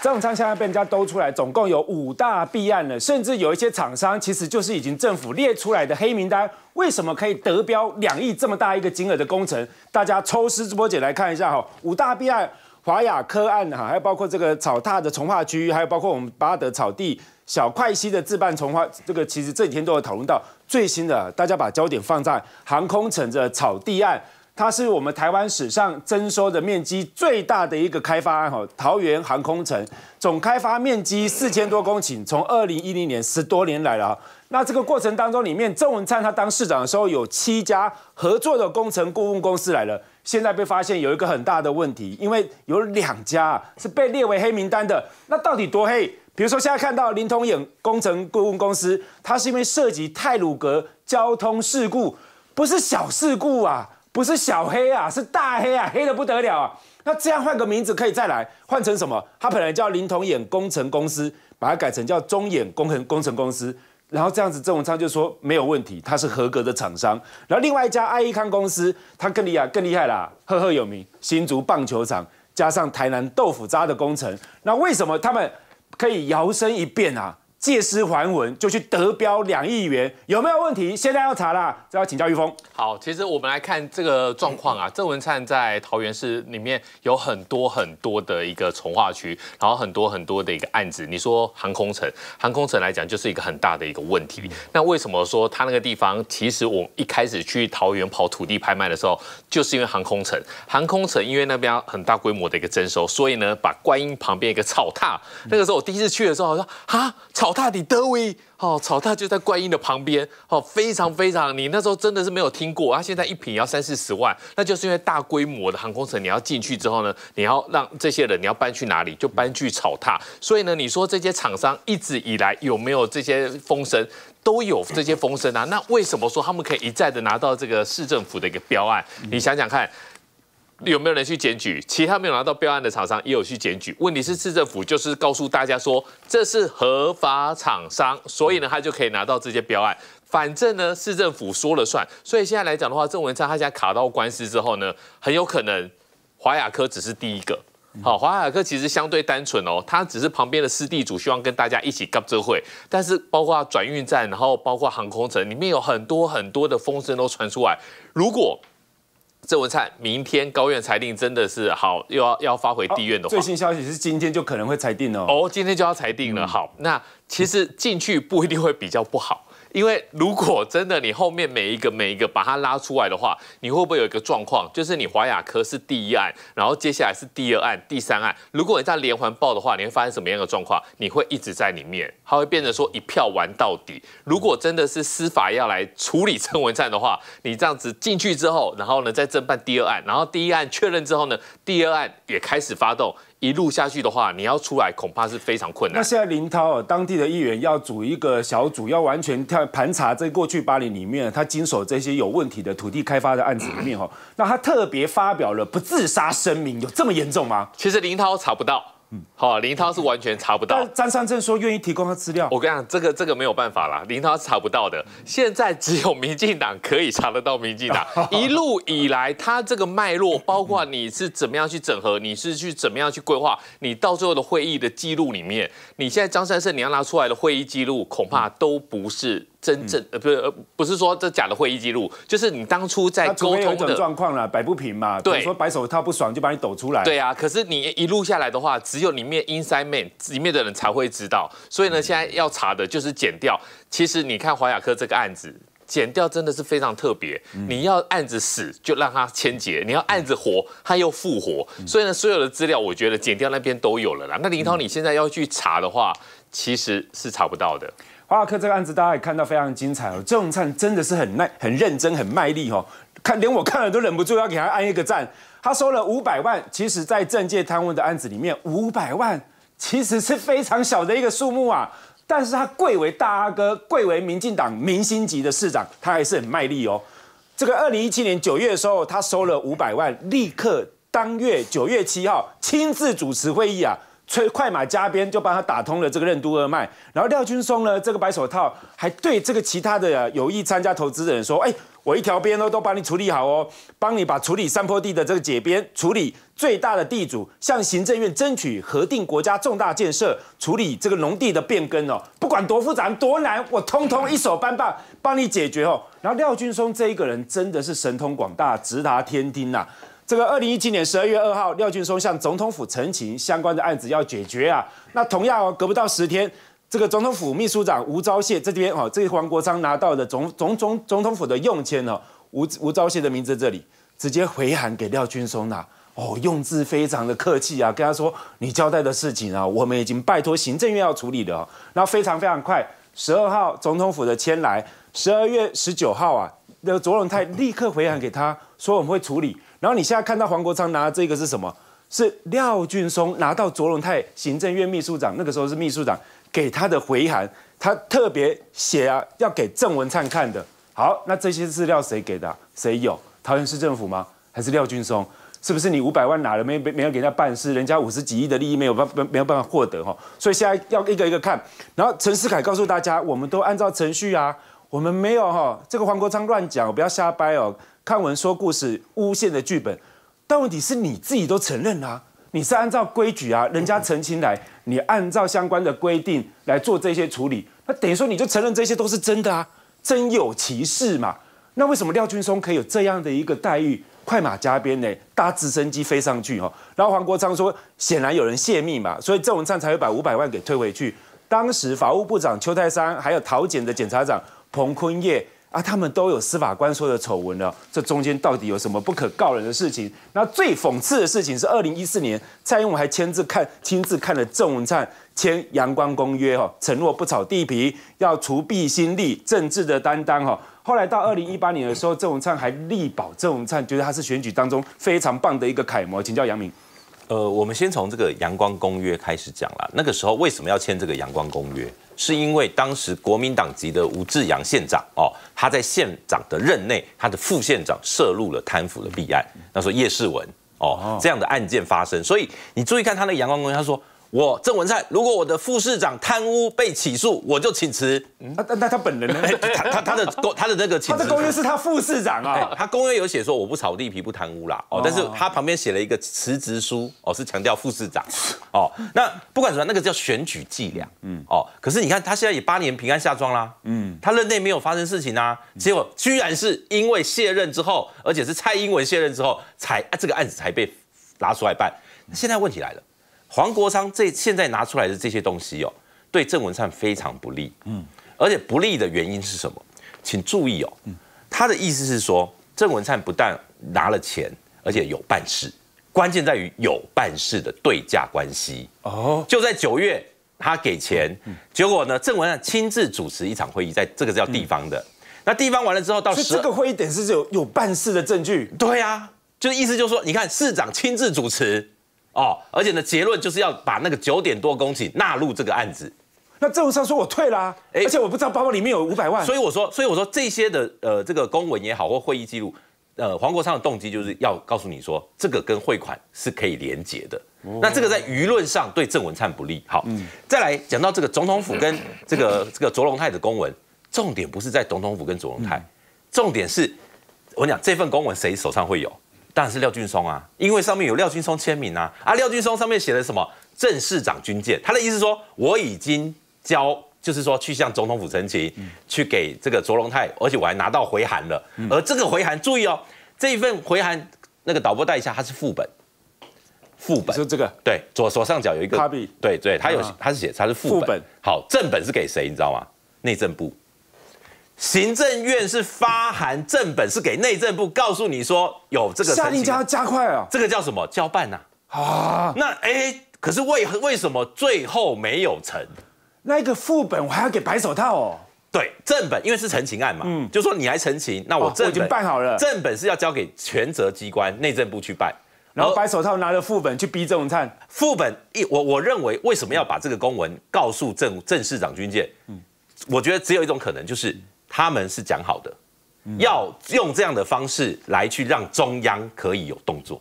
这种案现在被人家兜出来，总共有五大弊案了，甚至有一些厂商其实就是已经政府列出来的黑名单。为什么可以得标两亿这么大一个金额的工程？大家抽丝剥茧来看一下哈，五大弊案，华雅科案哈，还有包括这个草踏的从化区，还有包括我们巴德草地小快溪的置办从化，这个其实这几天都有讨论到最新的，大家把焦点放在航空城的草地案。它是我们台湾史上征收的面积最大的一个开发案，哈，桃园航空城总开发面积四千多公顷，从二零一零年十多年来了那这个过程当中里面，郑文灿他当市长的时候，有七家合作的工程顾问公司来了，现在被发现有一个很大的问题，因为有两家是被列为黑名单的。那到底多黑？比如说现在看到林通影工程顾问公司，它是因为涉及泰鲁格交通事故，不是小事故啊。不是小黑啊，是大黑啊，黑的不得了啊！那这样换个名字可以再来，换成什么？他本来叫林同眼工程公司，把它改成叫中眼工程工程公司，然后这样子郑文昌就说没有问题，他是合格的厂商。然后另外一家爱益康公司，他更厉害更厉害啦，赫赫有名，新竹棒球场加上台南豆腐渣的工程，那为什么他们可以摇身一变啊？借尸还魂就去得标两亿元，有没有问题？现在要查啦，这要请教玉峰。好，其实我们来看这个状况啊。郑文灿在桃园市里面有很多很多的一个从化区，然后很多很多的一个案子。你说航空城，航空城来讲就是一个很大的一个问题。那为什么说他那个地方？其实我一开始去桃园跑土地拍卖的时候，就是因为航空城。航空城因为那边很大规模的一个征收，所以呢，把观音旁边一个草榻，那个时候我第一次去的时候，我说啊草。草踏里德威哦，草踏就在观音的旁边哦，非常非常，你那时候真的是没有听过，啊，现在一瓶要三四十万，那就是因为大规模的航空城，你要进去之后呢，你要让这些人，你要搬去哪里，就搬去草踏，所以呢，你说这些厂商一直以来有没有这些风声，都有这些风声啊？那为什么说他们可以一再的拿到这个市政府的一个标案？你想想看。有没有人去检举？其他没有拿到标案的厂商也有去检举。问题是，市政府就是告诉大家说，这是合法厂商，所以呢，他就可以拿到这些标案。反正呢，市政府说了算。所以现在来讲的话，郑文灿他现在卡到官司之后呢，很有可能华雅科只是第一个。好，华雅科其实相对单纯哦，他只是旁边的私地主，希望跟大家一起搞这会。但是包括转运站，然后包括航空城，里面有很多很多的风声都传出来。如果郑文灿，明天高院裁定真的是好，又要要发回地院的话。最新消息是今天就可能会裁定了。哦，今天就要裁定了。好，那其实进去不一定会比较不好。因为如果真的你后面每一个每一个把它拉出来的话，你会不会有一个状况？就是你华雅科是第一案，然后接下来是第二案、第三案。如果你这样连环报的话，你会发生什么样的状况？你会一直在里面，它会变成说一票玩到底。如果真的是司法要来处理陈文茜的话，你这样子进去之后，然后呢再侦办第二案，然后第一案确认之后呢，第二案也开始发动。一路下去的话，你要出来恐怕是非常困难。那现在林涛，当地的议员要组一个小组，要完全探盘查在过去巴黎里面他经手这些有问题的土地开发的案子里面哦。那他特别发表了不自杀声明，有这么严重吗？其实林涛查不到。好，林涛是完全查不到。张三正说愿意提供他资料，我跟你讲，这个这个没有办法啦，林涛查不到的。现在只有民进党可以查得到。民进党 一路以来，他这个脉络，包括你是怎么样去整合，你是去怎么样去规划，你到最后的会议的记录里面，你现在张三正你要拿出来的会议记录，恐怕都不是。真正呃不是不是说这假的会议记录，就是你当初在沟通的状况了，摆不平嘛。对，说白手套不爽就把你抖出来。对啊，可是你一录下来的话，只有里面 inside man 里面的人才会知道。所以呢，现在要查的就是剪掉。其实你看华雅科这个案子，剪掉真的是非常特别。你要案子死就让他签结，你要案子活他又复活。所以呢，所有的资料我觉得剪掉那边都有了啦。那林涛你现在要去查的话，其实是查不到的。华克这个案子，大家也看到非常精彩哦。郑灿真的是很耐、很认真、很卖力哦。看，连我看了都忍不住要给他按一个赞。他收了五百万，其实在政界贪污的案子里面，五百万其实是非常小的一个数目啊。但是他贵为大阿哥，贵为民进党明星级的市长，他还是很卖力哦。这个二零一七年九月的时候，他收了五百万，立刻当月九月七号亲自主持会议啊。催快马加鞭，就帮他打通了这个任督二脉。然后廖俊松呢，这个白手套还对这个其他的有意参加投资人说：“哎，我一条边哦，都帮你处理好哦，帮你把处理山坡地的这个解编，处理最大的地主向行政院争取核定国家重大建设，处理这个农地的变更哦，不管多复杂多难，我通通一手办办，帮你解决哦。然后廖俊松这一个人真的是神通广大，直达天听呐。”这个二零一七年十二月二号，廖俊松向总统府陈情，相关的案子要解决啊。那同样哦，隔不到十天，这个总统府秘书长吴钊燮这边哦，这个黄国昌拿到的总总总总统府的用签呢，吴吴钊燮的名字这里直接回函给廖俊松啊。哦，用字非常的客气啊，跟他说你交代的事情啊，我们已经拜托行政院要处理的。那非常非常快，十二号总统府的签来，十二月十九号啊，那个卓荣泰立刻回函给他说我们会处理。然后你现在看到黄国昌拿的这个是什么？是廖俊松拿到卓荣泰行政院秘书长那个时候是秘书长给他的回函，他特别写啊要给郑文灿看的。好，那这些资料谁给的？谁有？桃园市政府吗？还是廖俊松？是不是你五百万拿了没没没有给他办事，人家五十几亿的利益没有办没没有办法获得哈？所以现在要一个一个看。然后陈世凯告诉大家，我们都按照程序啊。我们没有哈，这个黄国昌乱讲，不要瞎掰哦。看文说故事，诬陷的剧本。但问题是你自己都承认啦，你是按照规矩啊，人家澄清来，你按照相关的规定来做这些处理，那等于说你就承认这些都是真的啊，真有其事嘛。那为什么廖俊松可以有这样的一个待遇，快马加鞭呢，搭直升机飞上去哦？然后黄国昌说，显然有人泄密嘛，所以郑文灿才会把五百万给退回去。当时法务部长邱泰山还有桃检的检察长。彭坤业啊，他们都有司法官说的丑闻了，这中间到底有什么不可告人的事情？那最讽刺的事情是，二零一四年蔡英文还亲自看亲自看了郑文灿签阳光公约，哦，承诺不炒地皮，要除弊心利，政治的担当，哦。后来到二零一八年的时候，郑文灿还力保郑文灿，觉得他是选举当中非常棒的一个楷模。请教杨明，呃，我们先从这个阳光公约开始讲啦，那个时候为什么要签这个阳光公约？是因为当时国民党籍的吴志阳县长哦，他在县长的任内，他的副县长涉入了贪腐的弊案，那时候叶世文哦这样的案件发生，所以你注意看他那个阳光公园，他说。我郑文灿，如果我的副市长贪污被起诉，我就请辞。那那他本人呢？他他他的公他的那个请辞，他的公约是他副市长啊。他公约有写说我不炒地皮，不贪污啦。哦，但是他旁边写了一个辞职书，哦，是强调副市长。哦，那不管什么，那个叫选举伎俩。嗯。哦，可是你看，他现在也八年平安下庄啦。嗯。他任内没有发生事情啊，结果居然是因为卸任之后，而且是蔡英文卸任之后，才这个案子才被拿出来办。现在问题来了。黄国昌这现在拿出来的这些东西哦，对郑文灿非常不利。嗯，而且不利的原因是什么？请注意哦，他的意思是说，郑文灿不但拿了钱，而且有办事，关键在于有办事的对价关系。哦，就在九月他给钱，结果呢，郑文灿亲自主持一场会议，在这个叫地方的。那地方完了之后，到这个会议点是有有办事的证据。对啊，就是意思就是说，你看市长亲自主持。哦，而且呢，结论就是要把那个九点多公顷纳入这个案子。那郑文灿说：“我退啦。”哎，而且我不知道包包里面有五百万。所以我说，所以我说这些的呃，这个公文也好或会议记录，呃，黄国昌的动机就是要告诉你说，这个跟汇款是可以连结的。那这个在舆论上对郑文灿不利。好，再来讲到这个总统府跟 这个这个卓荣泰的公文，重点不是在总统府跟卓荣泰，重点是，我讲这份公文谁手上会有？当然是廖俊松啊，因为上面有廖俊松签名啊。啊，廖俊松上面写了什么？正市长军舰，他的意思说我已经交，就是说去向总统府申情，去给这个卓荣泰，而且我还拿到回函了。而这个回函，注意哦，这一份回函，那个导播带一下，它是副本。副本是这个，对，左左上角有一个。对对，他有，他是写，他是副本。好，正本是给谁，你知道吗？内政部。行政院是发函正本是给内政部，告诉你说有这个下令就要加快啊。这个叫什么交办呐？啊，那哎，可是为为什么最后没有成？那个副本我还要给白手套哦。对，正本因为是陈情案嘛，嗯，就说你来陈情，那我正本已经办好了。正本是要交给全责机关内政部去办，然后白手套拿着副本去逼郑文灿。副本一，我我认为为什么要把这个公文告诉郑郑市长军舰？嗯，我觉得只有一种可能就是。他们是讲好的，要用这样的方式来去让中央可以有动作，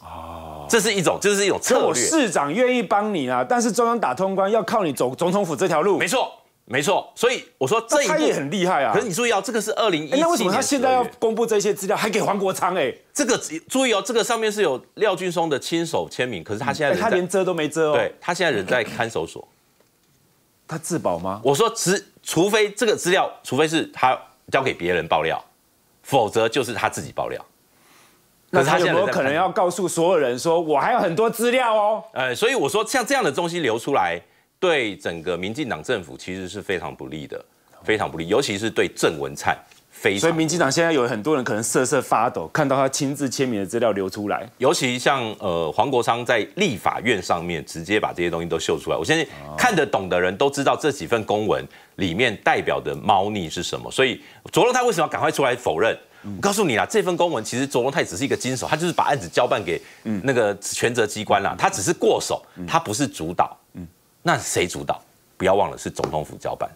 哦，这是一种，这是一种策略。市长愿意帮你啊，但是中央打通关要靠你走总统府这条路。没错，没错。所以我说，这他也很厉害啊。可是你注意哦，这个是二零一。那为什么他现在要公布这些资料，还给黄国昌？哎，这个注意哦，这个上面是有廖俊松的亲手签名，可是他现在他连遮都没遮哦。对他现在人在看守所，他自保吗？我说只。除非这个资料，除非是他交给别人爆料，否则就是他自己爆料。可是他有没有可能要告诉所有人说，我还有很多资料哦？呃，所以我说像这样的东西流出来，对整个民进党政府其实是非常不利的，非常不利，尤其是对郑文灿。所以民进党现在有很多人可能瑟瑟发抖，看到他亲自签名的资料流出来，尤其像呃黄国昌在立法院上面直接把这些东西都秀出来，我相信看得懂的人都知道这几份公文里面代表的猫腻是什么。所以卓荣泰为什么要赶快出来否认？我告诉你啊，这份公文其实卓荣泰只是一个经手，他就是把案子交办给那个权责机关啦，他只是过手，他不是主导。那谁主导？不要忘了是总统府交办。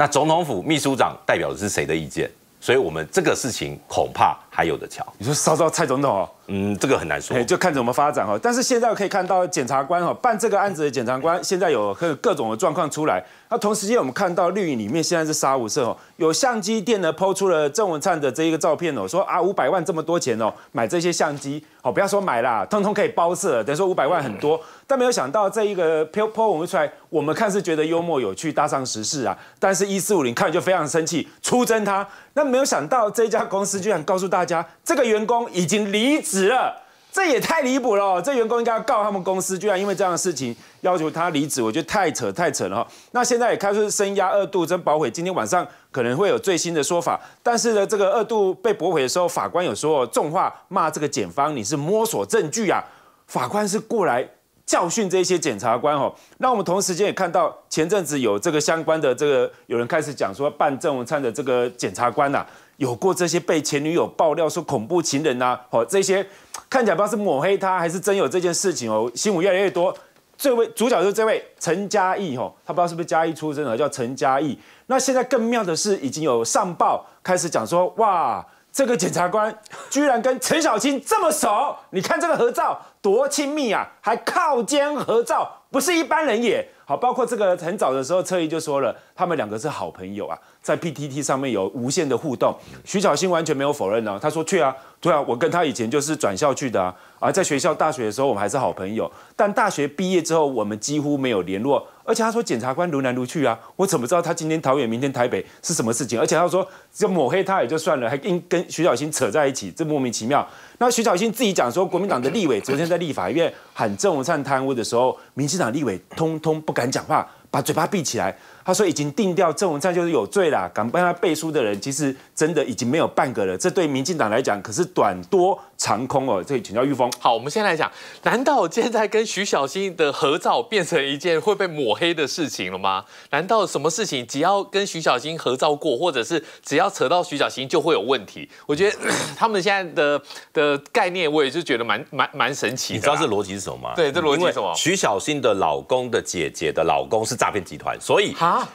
那总统府秘书长代表的是谁的意见？所以我们这个事情恐怕。还有的瞧，你说烧稍蔡总统哦，嗯，这个很难说，就看怎么发展哦。但是现在可以看到检察官哦，办这个案子的检察官现在有各各种的状况出来。那同时间我们看到绿营里面现在是杀五色哦，有相机店呢抛出了郑文灿的这一个照片哦，说啊五百万这么多钱哦，买这些相机哦，不要说买啦，通通可以包色，等于说五百万很多。但没有想到这一个抛抛文们出来，我们看是觉得幽默有趣，搭上时事啊。但是一四五零看就非常生气，出征他。那没有想到这家公司居然告诉大大家，这个员工已经离职了，这也太离谱了。这员工应该要告他们公司，居然因为这样的事情要求他离职，我觉得太扯太扯了。那现在也开始声压二度真保回，今天晚上可能会有最新的说法。但是呢，这个二度被驳回的时候，法官有说重话骂这个检方，你是摸索证据啊？法官是过来教训这些检察官哦。那我们同时间也看到前阵子有这个相关的这个有人开始讲说，办郑文灿的这个检察官呐。有过这些被前女友爆料说恐怖情人呐，哦，这些看起来不知道是抹黑他，还是真有这件事情哦。新闻越来越多，这位主角就是这位陈嘉毅哦，他不知道是不是嘉义出身的，叫陈嘉毅。那现在更妙的是，已经有上报开始讲说，哇，这个检察官居然跟陈小青这么熟，你看这个合照多亲密啊，还靠肩合照，不是一般人也。好，包括这个很早的时候，车毅就说了，他们两个是好朋友啊。在 PTT 上面有无限的互动，徐小新完全没有否认呢。他说：“去啊，对啊，我跟他以前就是转校去的啊。而在学校大学的时候我们还是好朋友，但大学毕业之后我们几乎没有联络。而且他说检察官如来如去啊，我怎么知道他今天桃园明天台北是什么事情？而且他说就抹黑他也就算了，还硬跟徐小新扯在一起，这莫名其妙。那徐小新自己讲说，国民党的立委昨天在立法院喊郑文灿贪污的时候，民进党立委通通不敢讲话，把嘴巴闭起来。”他说已经定掉郑文灿就是有罪了，敢帮他背书的人其实真的已经没有半个了。这对民进党来讲，可是短多长空哦。这请教玉峰。好，我们先来讲，难道现在跟徐小新的合照变成一件会被抹黑的事情了吗？难道什么事情只要跟徐小新合照过，或者是只要扯到徐小新就会有问题？我觉得 他们现在的的概念，我也是觉得蛮蛮蛮神奇。你知道这逻辑是什么吗？对，这逻辑什么？徐小新的老公的姐姐的老公是诈骗集团，所以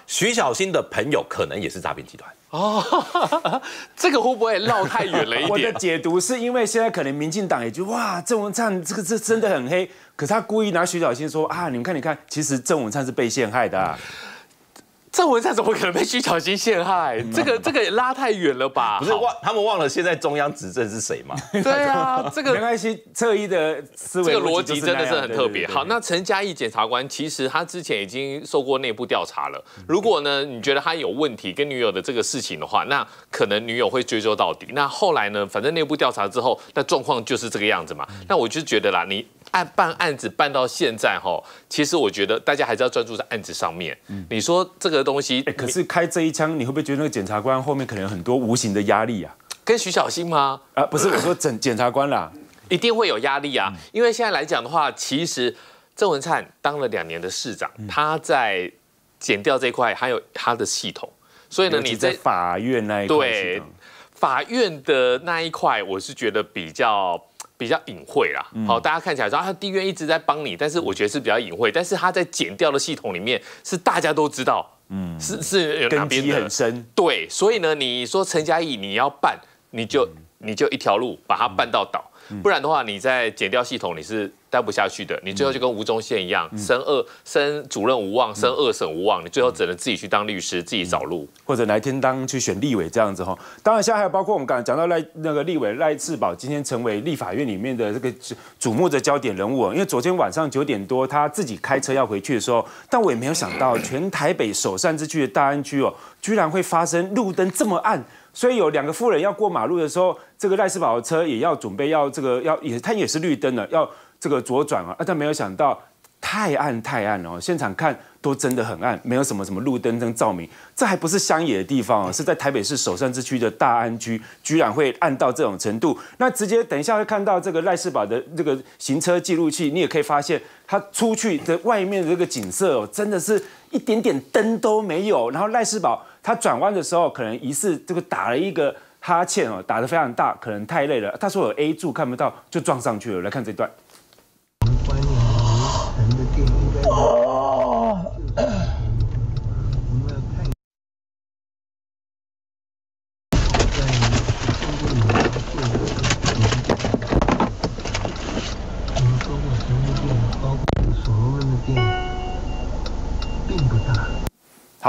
徐小新的朋友可能也是诈骗集团哦，这个会不会绕太远了一点？我的解读是因为现在可能民进党也就哇郑文灿这个这真的很黑，可是他故意拿徐小新说啊，你们看，你看，其实郑文灿是被陷害的。郑文灿怎么可能被徐巧芯陷害？这个这个也拉太远了吧？不是忘他们忘了现在中央执政是谁吗？对啊，这个没关系。侧翼的思维，这个逻辑真的是很特别。好，那陈嘉义检察官其实他之前已经受过内部调查了。如果呢，你觉得他有问题跟女友的这个事情的话，那可能女友会追究到底。那后来呢，反正内部调查之后，那状况就是这个样子嘛。那我就觉得啦，你。案办案子办到现在哈，其实我觉得大家还是要专注在案子上面。你说这个东西，可是开这一枪，你会不会觉得那个检察官后面可能有很多无形的压力啊？跟徐小新吗？啊，不是，我说检检察官啦，一定会有压力啊。因为现在来讲的话，其实郑文灿当了两年的市长，他在减掉这块，还有他的系统，所以呢，你在法院那一块，对，法院的那一块，我是觉得比较。比较隐晦啦，好，大家看起来说啊，地院一直在帮你，但是我觉得是比较隐晦，但是他在剪掉的系统里面是大家都知道，嗯，是是根边很深，对，所以呢，你说陈嘉义你要办，你就你就一条路把它办到倒。不然的话，你在减掉系统，你是待不下去的。你最后就跟吴宗宪一样，升二升主任无望，升二审无望，你最后只能自己去当律师，自己找路，或者来天当去选立委这样子哈。当然，现在还有包括我们刚才讲到赖那个立委赖志宝，今天成为立法院里面的这个瞩目的焦点人物，因为昨天晚上九点多他自己开车要回去的时候，但我也没有想到，全台北首善之区的大安区哦，居然会发生路灯这么暗。所以有两个夫人要过马路的时候，这个赖世宝的车也要准备要这个要也他也是绿灯的，要这个左转啊，啊，但没有想到太暗太暗哦，现场看都真的很暗，没有什么什么路灯灯照明，这还不是乡野的地方哦，是在台北市首善之区的大安区，居然会暗到这种程度。那直接等一下会看到这个赖世宝的这个行车记录器，你也可以发现他出去的外面的这个景色哦，真的是一点点灯都没有，然后赖世宝。他转弯的时候，可能疑似这个打了一个哈欠哦，打得非常大，可能太累了。他说有 A 柱看不到，就撞上去了。来看这段。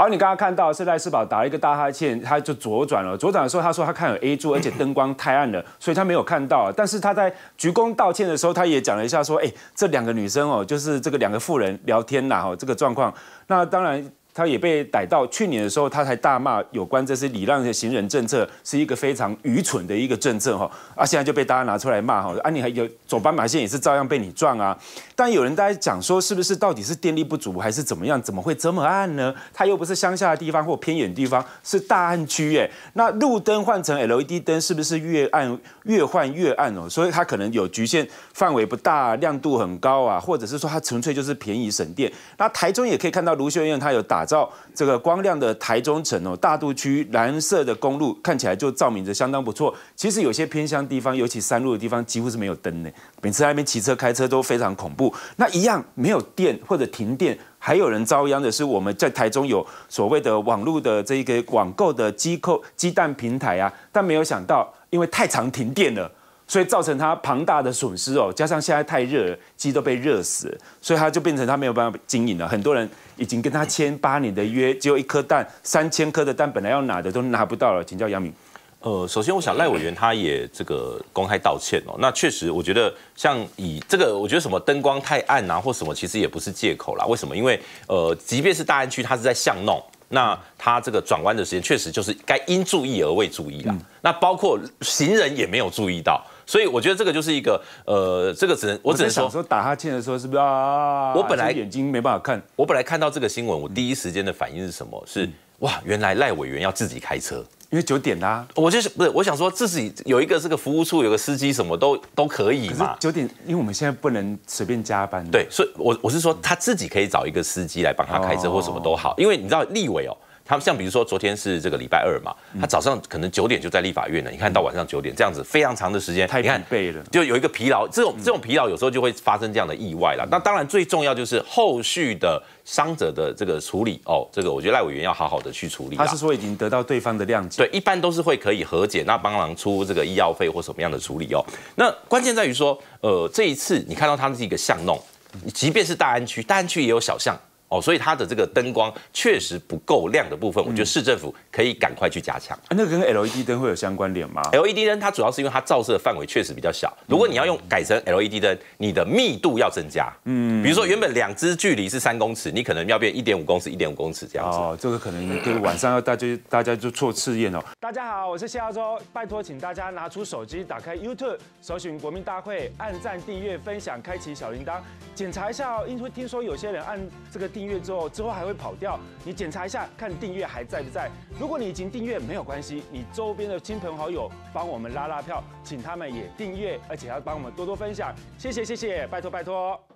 你刚刚看到是赖世宝打了一个大哈欠，他就左转了。左转的时候，他说他看有 A 柱，而且灯光太暗了，所以他没有看到。但是他在鞠躬道歉的时候，他也讲了一下说：“哎，这两个女生哦，就是这个两个妇人聊天呐，哦，这个状况。”那当然。他也被逮到，去年的时候他才大骂有关这些礼让的行人政策是一个非常愚蠢的一个政策哈，啊现在就被大家拿出来骂哈，啊你还有走斑马线也是照样被你撞啊，但有人在讲说是不是到底是电力不足还是怎么样，怎么会这么暗呢？它又不是乡下的地方或偏远地方，是大暗区耶，那路灯换成 LED 灯是不是越暗越换越暗哦？所以它可能有局限范围不大，亮度很高啊，或者是说它纯粹就是便宜省电。那台中也可以看到卢秀燕他有打。照这个光亮的台中城哦，大肚区蓝色的公路看起来就照明着相当不错。其实有些偏乡地方，尤其山路的地方，几乎是没有灯的。每次在那边骑车开车都非常恐怖。那一样没有电或者停电，还有人遭殃的是，我们在台中有所谓的网络的这一个网购的机扣鸡蛋平台啊，但没有想到，因为太常停电了。所以造成他庞大的损失哦，加上现在太热，鸡都被热死，所以他就变成他没有办法经营了。很多人已经跟他签八年的约，只有一颗蛋，三千颗的蛋本来要拿的都拿不到了。请教杨明。呃，首先我想赖委员他也这个公开道歉哦，那确实我觉得像以这个，我觉得什么灯光太暗啊或什么，其实也不是借口啦。为什么？因为呃，即便是大安区，他是在巷弄，那他这个转弯的时间确实就是该应注意而未注意了。那包括行人也没有注意到。所以我觉得这个就是一个，呃，这个只能我只想说，打哈欠的时候是不是啊？我本来眼睛没办法看，我本来看到这个新闻，我第一时间的反应是什么？是哇，原来赖委员要自己开车，因为九点啦。我就是不是我想说，自己有一个这个服务处，有个司机什么都都可以嘛。九点，因为我们现在不能随便加班。对，所以我我是说，他自己可以找一个司机来帮他开车或什么都好，因为你知道立委哦。他们像比如说昨天是这个礼拜二嘛，他早上可能九点就在立法院了，你看到晚上九点这样子非常长的时间，太疲惫了，就有一个疲劳，这种这种疲劳有时候就会发生这样的意外了。那当然最重要就是后续的伤者的这个处理哦，这个我觉得赖委员要好好的去处理。他是说已经得到对方的谅解，对，一般都是会可以和解，那帮忙出这个医药费或什么样的处理哦。那关键在于说，呃，这一次你看到他是一个巷弄，即便是大安区，大安区也有小巷。哦，所以它的这个灯光确实不够亮的部分，我觉得市政府可以赶快去加强。那跟 LED 灯会有相关联吗？LED 灯它主要是因为它照射范围确实比较小。如果你要用改成 LED 灯，你的密度要增加。嗯，比如说原本两支距离是三公尺，你可能要变一点五公尺，一点五公尺这样子。哦，这个可能就是晚上要大家大家就做试验哦。大家好，我是谢亚洲，拜托请大家拿出手机，打开 YouTube，搜寻国民大会，按赞、订阅、分享、开启小铃铛，检查一下哦，因为听说有些人按这个。订阅之后，之后还会跑掉。你检查一下，看订阅还在不在。如果你已经订阅，没有关系。你周边的亲朋好友帮我们拉拉票，请他们也订阅，而且要帮我们多多分享。谢谢，谢谢，拜托，拜托。